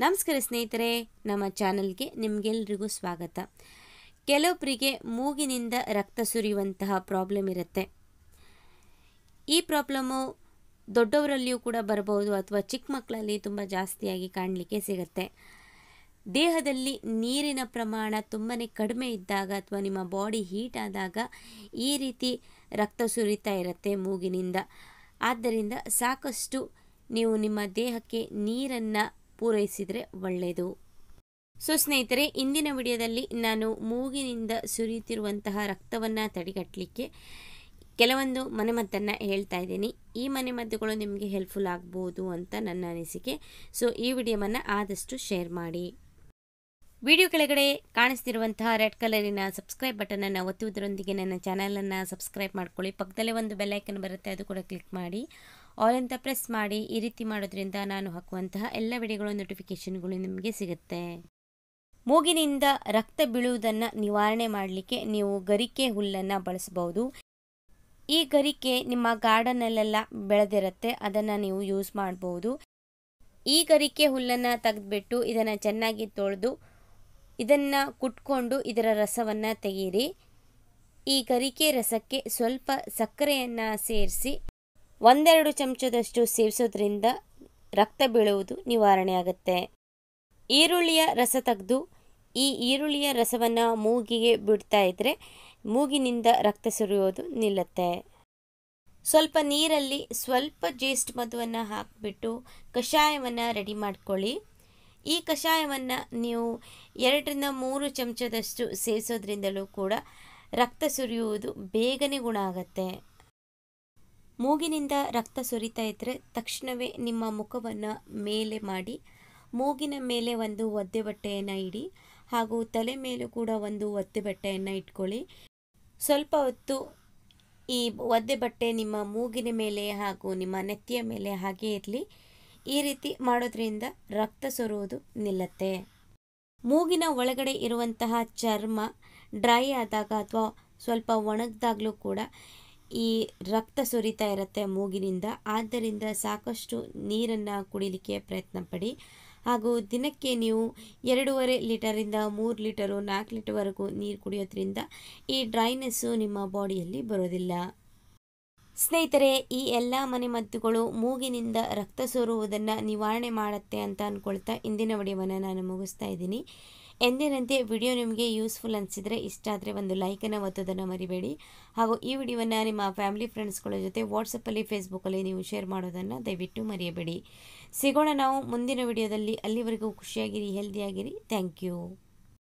ನಮಸ್ಕಾರ ಸ್ನೇಹಿತರೆ ನಮ್ಮ ಚಾನಲ್ಗೆ ನಿಮಗೆಲ್ರಿಗೂ ಸ್ವಾಗತ ಕೆಲವೊಬ್ಬರಿಗೆ ಮೂಗಿನಿಂದ ರಕ್ತ ಸುರಿಯುವಂತಹ ಪ್ರಾಬ್ಲಮ್ ಇರುತ್ತೆ ಈ ಪ್ರಾಬ್ಲಮ್ಮು ದೊಡ್ಡವರಲ್ಲಿಯೂ ಕೂಡ ಬರಬಹುದು ಅಥವಾ ಚಿಕ್ಕ ಮಕ್ಕಳಲ್ಲಿ ತುಂಬ ಜಾಸ್ತಿಯಾಗಿ ಕಾಣಲಿಕ್ಕೆ ಸಿಗುತ್ತೆ ದೇಹದಲ್ಲಿ ನೀರಿನ ಪ್ರಮಾಣ ತುಂಬಾ ಕಡಿಮೆ ಇದ್ದಾಗ ಅಥವಾ ನಿಮ್ಮ ಬಾಡಿ ಹೀಟ್ ಆದಾಗ ಈ ರೀತಿ ರಕ್ತ ಸುರಿತಾ ಇರುತ್ತೆ ಮೂಗಿನಿಂದ ಆದ್ದರಿಂದ ಸಾಕಷ್ಟು ನೀವು ನಿಮ್ಮ ದೇಹಕ್ಕೆ ನೀರನ್ನು ಪೂರೈಸಿದರೆ ಒಳ್ಳೆಯದು ಸೊ ಸ್ನೇಹಿತರೆ ಇಂದಿನ ವಿಡಿಯೋದಲ್ಲಿ ನಾನು ಮೂಗಿನಿಂದ ಸುರಿಯುತ್ತಿರುವಂತಹ ರಕ್ತವನ್ನು ತಡೆಗಟ್ಟಲಿಕ್ಕೆ ಕೆಲವೊಂದು ಮನೆಮದ್ದನ್ನು ಹೇಳ್ತಾ ಇದ್ದೀನಿ ಈ ಮನೆಮದ್ದುಗಳು ನಿಮಗೆ ಹೆಲ್ಪ್ಫುಲ್ ಆಗ್ಬೋದು ಅಂತ ನನ್ನ ಅನಿಸಿಕೆ ಸೊ ಈ ವಿಡಿಯೋವನ್ನು ಆದಷ್ಟು ಶೇರ್ ಮಾಡಿ ವಿಡಿಯೋ ಕೆಳಗಡೆ ಕಾಣಿಸ್ತಿರುವಂತಹ ರೆಡ್ ಕಲರಿನ ಸಬ್ಸ್ಕ್ರೈಬ್ ಬಟನನ್ನು ಒತ್ತುವುದರೊಂದಿಗೆ ನನ್ನ ಚಾನಲನ್ನು ಸಬ್ಸ್ಕ್ರೈಬ್ ಮಾಡ್ಕೊಳ್ಳಿ ಪಕ್ಕದಲ್ಲೇ ಒಂದು ಬೆಲ್ಲೈಕನ್ ಬರುತ್ತೆ ಅದು ಕೂಡ ಕ್ಲಿಕ್ ಮಾಡಿ ಆಲ್ ಅಂತ ಪ್ರೆಸ್ ಮಾಡಿ ಈ ರೀತಿ ಮಾಡೋದ್ರಿಂದ ನಾನು ಹಾಕುವಂತಹ ಎಲ್ಲ ವಿಡಿಯೋಗಳ ನೋಟಿಫಿಕೇಷನ್ಗಳು ನಿಮಗೆ ಸಿಗುತ್ತೆ ಮೂಗಿನಿಂದ ರಕ್ತ ಬೀಳುವುದನ್ನು ನಿವಾರಣೆ ಮಾಡಲಿಕ್ಕೆ ನೀವು ಗರಿಕೆ ಹುಲ್ಲನ್ನು ಬಳಸಬಹುದು ಈ ಗರಿಕೆ ನಿಮ್ಮ ಗಾರ್ಡನಲ್ಲೆಲ್ಲ ಬೆಳೆದಿರುತ್ತೆ ಅದನ್ನು ನೀವು ಯೂಸ್ ಮಾಡಬಹುದು ಈ ಗರಿಕೆ ಹುಲ್ಲನ್ನು ತೆಗೆದುಬಿಟ್ಟು ಇದನ್ನು ಚೆನ್ನಾಗಿ ತೊಳೆದು ಇದನ್ನು ಕುಟ್ಕೊಂಡು ಇದರ ರಸವನ್ನು ತೆಗೀರಿ ಈ ಗರಿಕೆ ರಸಕ್ಕೆ ಸ್ವಲ್ಪ ಸಕ್ಕರೆಯನ್ನು ಸೇರಿಸಿ ಒಂದೆರಡು ಚಮಚದಷ್ಟು ಸೇವಿಸೋದ್ರಿಂದ ರಕ್ತ ಬೀಳುವುದು ನಿವಾರಣೆಯಾಗುತ್ತೆ ಈರುಳ್ಳಿಯ ರಸ ತೆಗೆದು ಈ ಈರುಳ್ಳಿಯ ರಸವನ್ನು ಮೂಗಿಗೆ ಬಿಡ್ತಾ ಇದ್ದರೆ ಮೂಗಿನಿಂದ ರಕ್ತ ಸುರಿಯೋದು ನಿಲ್ಲುತ್ತೆ ಸ್ವಲ್ಪ ನೀರಲ್ಲಿ ಸ್ವಲ್ಪ ಜೇಸ್ಟ್ ಮದುವನ್ನು ಹಾಕಿಬಿಟ್ಟು ಕಷಾಯವನ್ನು ರೆಡಿ ಮಾಡ್ಕೊಳ್ಳಿ ಈ ಕಷಾಯವನ್ನು ನೀವು ಎರಡರಿಂದ ಮೂರು ಚಮಚದಷ್ಟು ಸೇವಿಸೋದ್ರಿಂದಲೂ ಕೂಡ ರಕ್ತ ಸುರಿಯುವುದು ಬೇಗನೆ ಗುಣ ಆಗುತ್ತೆ ಮೂಗಿನಿಂದ ರಕ್ತ ಸುರಿತಾ ಇದ್ದರೆ ತಕ್ಷಣವೇ ನಿಮ್ಮ ಮುಖವನ್ನು ಮೇಲೆ ಮಾಡಿ ಮೂಗಿನ ಮೇಲೆ ಒಂದು ಒದ್ದೆ ಬಟ್ಟೆಯನ್ನು ಇಡಿ ಹಾಗೂ ತಲೆ ಮೇಲೂ ಕೂಡ ಒಂದು ಒದ್ದೆ ಬಟ್ಟೆಯನ್ನು ಇಟ್ಕೊಳ್ಳಿ ಸ್ವಲ್ಪ ಹೊತ್ತು ಈ ಒದ್ದೆ ಬಟ್ಟೆ ನಿಮ್ಮ ಮೂಗಿನ ಮೇಲೆ ಹಾಗೂ ನಿಮ್ಮ ನೆತ್ತಿಯ ಮೇಲೆ ಹಾಗೆ ಇರಲಿ ಈ ರೀತಿ ಮಾಡೋದ್ರಿಂದ ರಕ್ತ ಸೊರುವುದು ನಿಲ್ಲತ್ತೆ ಮೂಗಿನ ಒಳಗಡೆ ಇರುವಂತಹ ಚರ್ಮ ಡ್ರೈ ಆದಾಗ ಅಥವಾ ಸ್ವಲ್ಪ ಒಣಗಿದಾಗಲೂ ಕೂಡ ಈ ರಕ್ತ ಸುರಿತಾ ಇರುತ್ತೆ ಮೂಗಿನಿಂದ ಆದ್ದರಿಂದ ಸಾಕಷ್ಟು ನೀರನ್ನು ಕುಡಿಲಿಕ್ಕೆ ಪ್ರಯತ್ನ ಪಡಿ ಹಾಗೂ ದಿನಕ್ಕೆ ನೀವು ಎರಡೂವರೆ ಲೀಟರಿಂದ ಮೂರು ಲೀಟರು ನಾಲ್ಕು ಲೀಟರ್ವರೆಗೂ ನೀರು ಕುಡಿಯೋದ್ರಿಂದ ಈ ಡ್ರೈನೆಸ್ಸು ನಿಮ್ಮ ಬಾಡಿಯಲ್ಲಿ ಬರೋದಿಲ್ಲ ಸ್ನೇಹಿತರೆ ಈ ಎಲ್ಲ ಮನೆಮದ್ದುಗಳು ಮೂಗಿನಿಂದ ರಕ್ತ ಸೋರುವುದನ್ನು ನಿವಾರಣೆ ಮಾಡುತ್ತೆ ಅಂತ ಅಂದ್ಕೊಳ್ತಾ ಇಂದಿನ ವಿಡಿಯೋವನ್ನು ನಾನು ಮುಗಿಸ್ತಾ ಇದ್ದೀನಿ ಎಂದಿನಂತೆ ವಿಡಿಯೋ ನಿಮಗೆ ಯೂಸ್ಫುಲ್ ಅನಿಸಿದರೆ ಇಷ್ಟ ಆದರೆ ಒಂದು ಲೈಕನ್ನು ಒತ್ತೋದನ್ನು ಮರಿಬೇಡಿ ಹಾಗೂ ಈ ವಿಡಿಯೋವನ್ನು ನಿಮ್ಮ ಫ್ಯಾಮಿಲಿ ಫ್ರೆಂಡ್ಸ್ಗಳ ಜೊತೆ ವಾಟ್ಸಪ್ಪಲ್ಲಿ ಫೇಸ್ಬುಕ್ಕಲ್ಲಿ ನೀವು ಶೇರ್ ಮಾಡೋದನ್ನು ದಯವಿಟ್ಟು ಮರೆಯಬೇಡಿ ಸಿಗೋಣ ನಾವು ಮುಂದಿನ ವಿಡಿಯೋದಲ್ಲಿ ಅಲ್ಲಿವರೆಗೂ ಖುಷಿಯಾಗಿರಿ ಹೆಲ್ದಿಯಾಗಿರಿ ಥ್ಯಾಂಕ್ ಯು